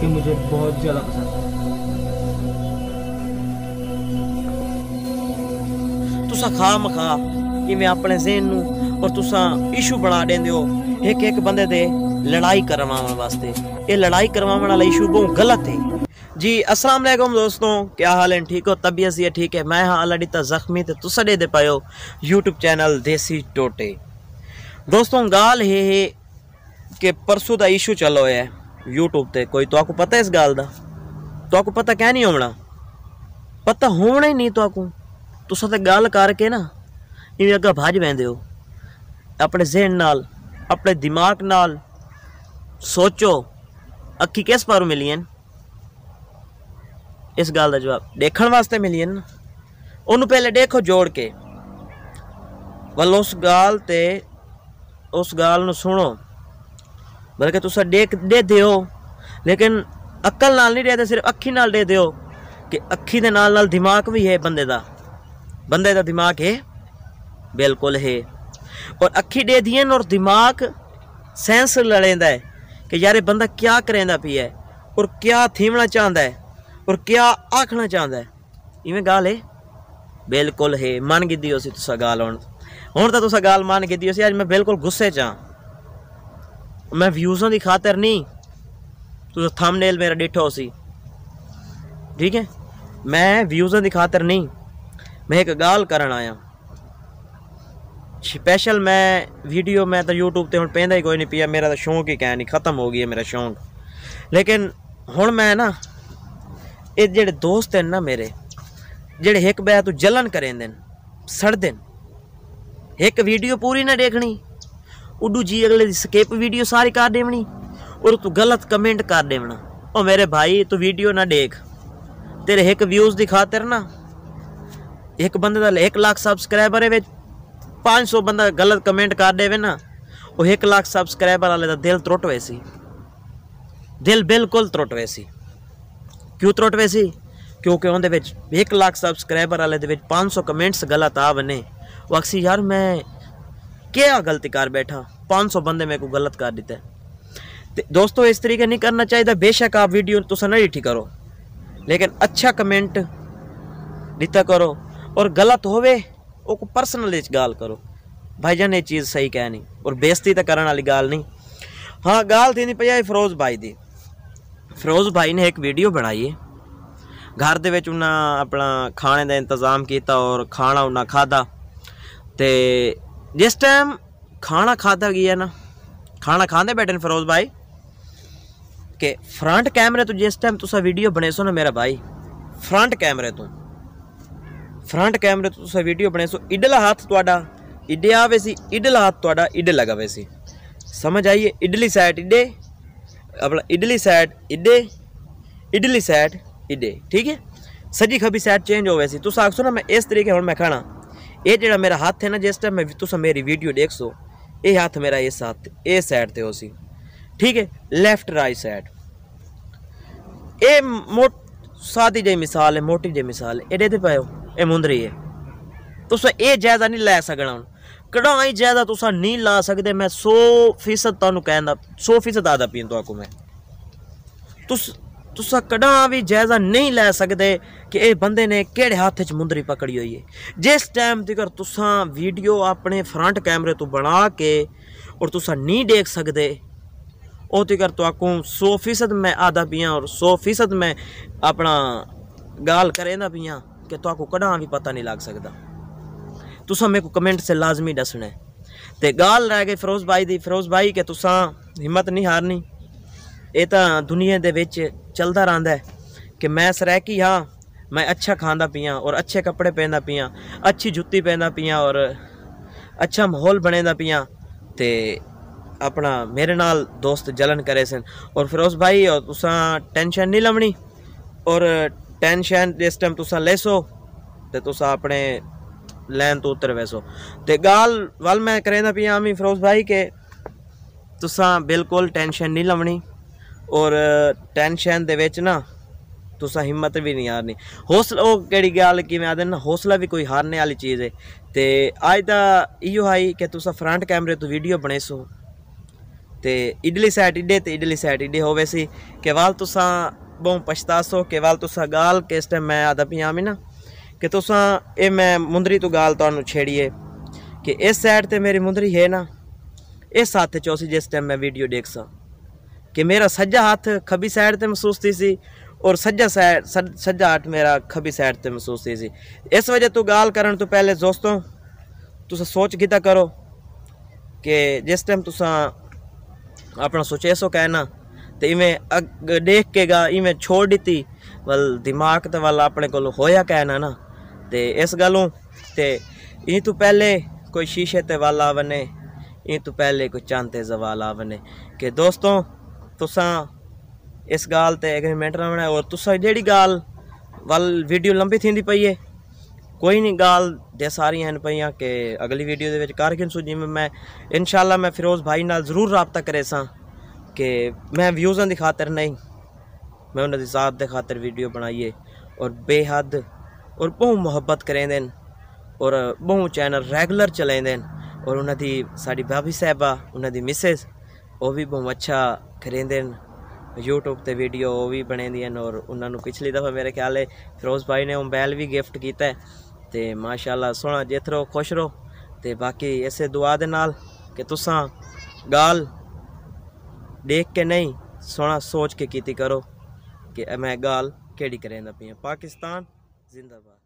कि मुझे बहुत ज़्यादा पसंद है तुसा खा मखा कि मैं अपने जहन न और तुसा इशू बना दे हो एक एक बंदे दे लड़ाई करवाने वास्ते ये लड़ाई करवाने वाला इशू बहुत गलत है जी अस्सलाम वालेकुम दोस्तों क्या हाल है ठीक हो तबीयत से ठीक है मैं हाँ ऑलरेडी तो जख्मी तो तुसा दे दे पायो यूट्यूब चैनल देसी टोटे दोस्तों गाल है, कि परसों का इशू चलो है YouTube ਤੇ ਕੋਈ ਤੁਹਾਨੂੰ ਪਤਾ ਇਸ ਗੱਲ ਦਾ ਤੁਹਾਨੂੰ ਪਤਾ ਕਹਿ ਨਹੀਂ ਹੋਣਾ ਪਤਾ ਹੋਣਾ ਹੀ ਨਹੀਂ ਤੁਹਾਨੂੰ ਤੁਸੀਂ ਤਾਂ ਗੱਲ ਕਰਕੇ ਨਾ ਇਵੇਂ ਅੱਗਾ ਭਾਜ ਬੈਂਦੇ ਹੋ ਆਪਣੇ ਜ਼ਿਹਨ ਨਾਲ ਆਪਣੇ ਦਿਮਾਗ ਨਾਲ ਸੋਚੋ ਅੱਖੀ ਕਿਸ ਪਰ ਮਿਲੀਆਂ ਇਸ ਗੱਲ ਦਾ ਜਵਾਬ ਦੇਖਣ ਵਾਸਤੇ ਮਿਲੀਆਂ ਉਹਨੂੰ ਪਹਿਲੇ ਦੇਖੋ ਜੋੜ ਕੇ ਵੱਲ ਉਸ ਗੱਲ ਤੇ ਉਸ ਗੱਲ ਨੂੰ ਸੁਣੋ बल्कि तुस डेक दे दियो लेकिन अक्ल नाल नहीं डेदे सिर्फ अखी नाल दे दियो कि अखी दे नाल नाल दिमाग भी है बंदे का बंदे का दिमाग है बिल्कुल है और अखी दे दिए और दिमाग सेंस लड़ेंदा है कि यार बंदा क्या करेंदा पिया है और क्या थीमना चाहता है और क्या आखना चाहता है इवें गाल है बिल्कुल है मन कीती हो तुसा गाल हूँ हूँ तो तुसा गाल मन कीती उसी अज मैं बिल्कुल गुस्से च मैं व्यूज़ की खातर नहीं तुझे थंबनेल मेरा डिठो सी ठीक है मैं व्यूज़ की खातर नहीं मैं एक गाल कर आया स्पेशल मैं वीडियो मैं तो यूट्यूब ते हूँ पेंदा ही कोई नहीं पिया मेरा तो शौक ही कह नहीं ख़त्म हो गई मेरा शौक लेकिन हूँ मैं ना ये जेडे दोस्त हैं ना मेरे जेडे एक बह तू जलन करें दिन सड़ दिन एक वीडियो पूरी ना देखनी ਉਡੂ ਜੀ ਅਗਲੇ ਦੀ ਸਕਿਪ ਵੀਡੀਓ ਸਾਰੇ ਕਰ ਦੇਵਣੀ ਔਰ ਤੂੰ ਗਲਤ ਕਮੈਂਟ ਕਰ ਦੇਵਣਾ ਓ ਮੇਰੇ ਭਾਈ ਤੂੰ ਵੀਡੀਓ ਨਾ ਦੇਖ ਤੇਰੇ ਇੱਕ ਵਿਊਜ਼ ਦੀ ਖਾਤਰ ਨਾ ਇੱਕ ਬੰਦੇ ਦਾ 1 ਲੱਖ ਸਬਸਕ੍ਰਾਈਬਰ ਹੈ ਵਿੱਚ 500 ਬੰਦਾ ਗਲਤ ਕਮੈਂਟ ਕਰ ਦੇਵੇ ਨਾ ਉਹ 1 ਲੱਖ ਸਬਸਕ੍ਰਾਈਬਰ ਵਾਲੇ ਦਾ ਦਿਲ ਟੁੱਟ ਵੇ ਸੀ ਦਿਲ ਬਿਲਕੁਲ ਟੁੱਟ ਵੇ ਸੀ ਕਿਉਂ ਟੁੱਟ ਵੇ ਸੀ ਕਿਉਂਕਿ ਉਹਦੇ ਵਿੱਚ 1 ਲੱਖ ਸਬਸਕ੍ਰਾਈਬਰ ਵਾਲੇ ਦੇ ਵਿੱਚ 500 ਕਮੈਂਟਸ ਗਲਤ ਆ ਬਨੇ ਵਕਸੀ ਯਾਰ ਮੈਂ ਕਿਹਾ ਗਲਤੀ ਕਰ ਬੈਠਾ 500 ਬੰਦੇ मेरे ਕੋ ਗਲਤ ਕਰ ਦਿੱਤੇ ਤੇ ਦੋਸਤੋ ਇਸ ਤਰੀਕੇ ਨਹੀਂ ਕਰਨਾ ਚਾਹੀਦਾ ਬੇਸ਼ੱਕ आप ਵੀਡੀਓ ਤੁਸੀਂ ਨਾ ਠੀਕ ਕਰੋ ਲੇਕਿਨ ਅੱਛਾ ਕਮੈਂਟ ਦਿੱਤਾ ਕਰੋ ਔਰ ਗਲਤ ਹੋਵੇ ਉਹ ਕੋ ਪਰਸਨਲ ਗੱਲ ਕਰੋ ਭਾਈ ਜਾਨ ਇਹ ਚੀਜ਼ ਸਹੀ ਕਹਿ ਨਹੀਂ ਔਰ ਬੇਇੱਜ਼ਤੀ ਤਾਂ ਕਰਨ ਵਾਲੀ ਗੱਲ ਨਹੀਂ ਹਾਂ ਗੱਲ ਥੀ ਨਹੀਂ ਪਈ ਫਿਰੋਜ਼ ਭਾਈ ਦੀ ਫਿਰੋਜ਼ ਭਾਈ ਨੇ ਇੱਕ ਵੀਡੀਓ ਬਣਾਈ ਹੈ ਘਰ ਦੇ ਵਿੱਚ ਉਹਨਾਂ ਆਪਣਾ ਖਾਣੇ ਦਾ ਇੰਤਜ਼ਾਮ ਕੀਤਾ ਔਰ ਖਾਣਾ ਉਹਨਾਂ ਖਾਦਾ ਤੇ जिस टाइम खाना खाता है ना खाना खाते बैठे फरोज भाई के फ्रंट कैमरे तो जिस टाइम तुसा वीडियो बने सो ना मेरा भाई फ्रंट कैमरे तो फ्रंट कैमरे तो तुसा वीडियो बने सो इडला हाथ थोड़ा इडे आवे से इडला हाथ थोड़ा इडे लगावे सी समझ आइए इडली सैट इडे अपना इडली सैट इडे इडली सैट इडे ठीक है सजी खबी सैट चेंज हो वैसी तुस आखसो ना मैं इस तरीके हूँ मैं खाना ਇਹ ਜਿਹੜਾ ਮੇਰਾ ਹੱਥ ਹੈ ਨਾ ਜਿਸ ਟਾਈਮ ਮੈਂ ਤੁਸੀਂ ਮੇਰੀ ਵੀਡੀਓ ਦੇਖਸੋ ਇਹ ਹੱਥ ਮੇਰਾ ਇਸ ਹੱਥ ਇਹ ਸਾਈਡ ਤੇ ਹੋ ਸੀ ਠੀਕ ਹੈ ਲੈਫਟ ਰਾਈਟ ਸਾਈਡ ਇਹ ਮੋਟ ਸਾਦੀ ਜਿਹੀ ਮਿਸਾਲ ਹੈ ਮੋਟੀ ਜਿਹੀ ਮਿਸਾਲ ਹੈ ਇਹਦੇ ਤੇ ਪਾਇਓ ਇਹ ਮੁੰਦਰੀ ਹੈ ਤੁਸੀਂ ਇਹ ਜਾਇਜ਼ਾ ਨਹੀਂ ਲੈ ਸਕਣਾ ਹੁਣ ਕਢਾਈ ਜਾਇਜ਼ਾ ਤੁਸੀਂ ਨਹੀਂ ਲਾ ਸਕਦੇ ਮੈਂ 100% ਤੁਹਾਨੂੰ ਕਹਿੰਦਾ 100% ਆਦਾ ਪੀਂ ਤੁਹਾਨੂੰ ਮੈਂ ਤੁਸੀਂ तुसा कदा भी जायजा नहीं लै सकते कि यह बंद ने केड़े हाथ च मुंदरी पकड़ी हुई है जिस टाइम तक तुसा वीडियो अपने फ्रंट कैमरे तो बना के और तुसा नहीं देख सकते वो तकर तो आकू सौ फीसद मैं आदा पियाँ और सौ फीसद मैं अपना गाल करेंदा पियाँ कि तो कदा भी पता नहीं लग सकता तुसा मेरे को कमेंट से लाजमी दसना है तो गाल रह गई फिरोज भाई दी फिरोज भाई के तुसा हिम्मत नहीं हारनी ये तो दुनिया के ਚਲਦਾ ਰਹਿੰਦਾ ਕਿ ਮੈਂ मैं ਹਾਂ ਮੈਂ ਅੱਛਾ ਖਾਂਦਾ ਪੀਂਦਾ ਔਰ ਅੱਛੇ ਕੱਪੜੇ कपड़े ਪੀਂਦਾ ਅੱਛੀ ਜੁੱਤੀ ਪਹਿਨਦਾ ਪੀਂਦਾ ਔਰ ਅੱਛਾ ਮਾਹੌਲ ਬਣੇਦਾ ਪੀਂਦਾ ਤੇ ਆਪਣਾ ਮੇਰੇ ਨਾਲ ਦੋਸਤ ਜਲਨ ਕਰੇ ਸਨ ਔਰ ਫਿਰੋਜ਼ ਭਾਈ ਤੁਸੀਂ ਟੈਨਸ਼ਨ ਨਹੀਂ ਲਵਣੀ ਔਰ ਟੈਨਸ਼ਨ ਇਸ ਟਾਈਮ ਤੁਸੀਂ ਲੈਸੋ ਤੇ ਤੁਸੀਂ ਆਪਣੇ ਲੈਨ ਤੋਂ ਉਤਰ ਵੈਸੋ ਤੇ ਗਾਲ ਵੱਲ ਮੈਂ ਕਰੇਦਾ ਪਿਆ ਆਮੀ ਫਿਰੋਜ਼ ਭਾਈ ਕੇ ਤੁਸੀਂ ਬਿਲਕੁਲ ਟੈਨਸ਼ਨ ਨਹੀਂ ਲਵਣੀ ਔਰ ਟੈਨਸ਼ਨ ਦੇ ਵਿੱਚ ਨਾ ਤੁਸੀਂ ਹਿੰਮਤ ਵੀ ਨਹੀਂ ਹਾਰਨੀ ਹੌਸਲਾ ਉਹ ਕਿਹੜੀ ਗੱਲ ਕਿਵੇਂ ਆਦਨ ਨਾ ਹੌਸਲਾ ਵੀ ਕੋਈ ਹਾਰਨੇ ਵਾਲੀ ਚੀਜ਼ ਹੈ ਤੇ ਅੱਜ ਦਾ ਇਹੋ ਹਾਈ ਕਿ ਤੁਸੀਂ ਫਰੰਟ ਕੈਮਰੇ ਤੋਂ ਵੀਡੀਓ ਬਣੇ ਸੋ ਤੇ ਇਡਲੀ ਸੈਟ ਇਡੇ ਤੇ ਇਡਲੀ ਸੈਟ ਇਡੇ ਹੋਵੇ ਸੀ ਕਿ ਵਾਲ ਤੁਸੀਂ ਬਹੁ ਪਛਤਾਸੋ ਕਿ ਵਾਲ ਤੁਸੀਂ ਗਾਲ ਕਿਸ ਟਾਈਮ ਮੈਂ ਆਦਾ ਪਿਆ ਮੈਂ ਨਾ ਕਿ ਤੁਸੀਂ ਇਹ ਮੈਂ ਮੁੰਦਰੀ ਤੋਂ ਗਾਲ ਤੁਹਾਨੂੰ ਛੇੜੀਏ ਕਿ ਇਸ ਸਾਈਡ ਤੇ ਮੇਰੀ ਮੁੰਦਰੀ ਹੈ ਨਾ ਇਹ ਸਾਥ ਚੋਸੀ ਜਿਸ ਟਾਈਮ ਮੈਂ ਵੀਡੀਓ ਦੇਖਸਾਂ कि मेरा सज्जा हाथ खबी साइड से महसूस थी सी और सज्जा साइड सज्जा हथ मेरा खबी साइड से महसूस थी सी इस वजह तू गाल करण तो पहले दोस्तों तुस सोच किता करो कि जिस टाइम तुस अपना सोचे सो कहना तो इवें अग देख के गा इवें छोड़ दी वल दिमाग तो वाल अपने को होया कहना ना तो इस गलों तो इन तू पहले कोई शीशे ते वाला बने इन तू पहले कोई चांद ते जवाल आवने के दोस्तों तुसां इस ॻाल्हि ते एग्रीमेंट रहणा और तुसां जहिड़ी ॻाल्हि वल वीडियो लंबी थींदी पई है कोई नहीं गाल दे सारी हैं पई कि अगली वीडियो दे कारगिल सू जिमें मैं इनशाला मैं फिरोज़ भाई नाल जरूर रबता करे सा कि मैं व्यूज़ा की खातर नहीं मैं उन्होंने जाब के खातर वीडियो बनाइए और बेहद और बहु मुहब्बत करेंगे और बहु चैनल रेगुलर चलेंद और उन्होंने साड़ी भाभी साहबा उन्होंने मिसेज वह भी बहु अच्छा ਖਰੀਦਦੇ ਨੇ YouTube ਤੇ ਵੀਡੀਓ ਉਹ ਵੀ ਬਣਦੀਆਂ ਨੇ ਔਰ ਉਹਨਾਂ ਨੂੰ ਪਿਛਲੀ ਦਫਾ ਮੇਰੇ ਖਿਆਲ ਹੈ ਫਿਰੋਜ਼ ਭਾਈ ਨੇ ਮੋਬਾਈਲ ਵੀ ਗਿਫਟ ਕੀਤਾ ਤੇ ਮਾਸ਼ਾਅੱਲਾ ਸੋਹਣਾ ਜਿੱਥਰੋ ਖੁਸ਼ ਰਹੋ ਤੇ ਬਾਕੀ ਇਸੇ ਦੁਆ ਦੇ ਨਾਲ ਕਿ ਤੁਸੀਂ ਗਾਲ ਦੇਖ ਕੇ ਨਹੀਂ ਸੋਹਣਾ ਸੋਚ ਕੇ ਕੀਤੀ ਕਰੋ ਕਿ ਮੈਂ ਗਾਲ ਕਿਹੜੀ ਕਰੇਂਦਾ ਪਈ ਪਾਕਿਸਤਾਨ ਜ਼ਿੰਦਾਬਾਦ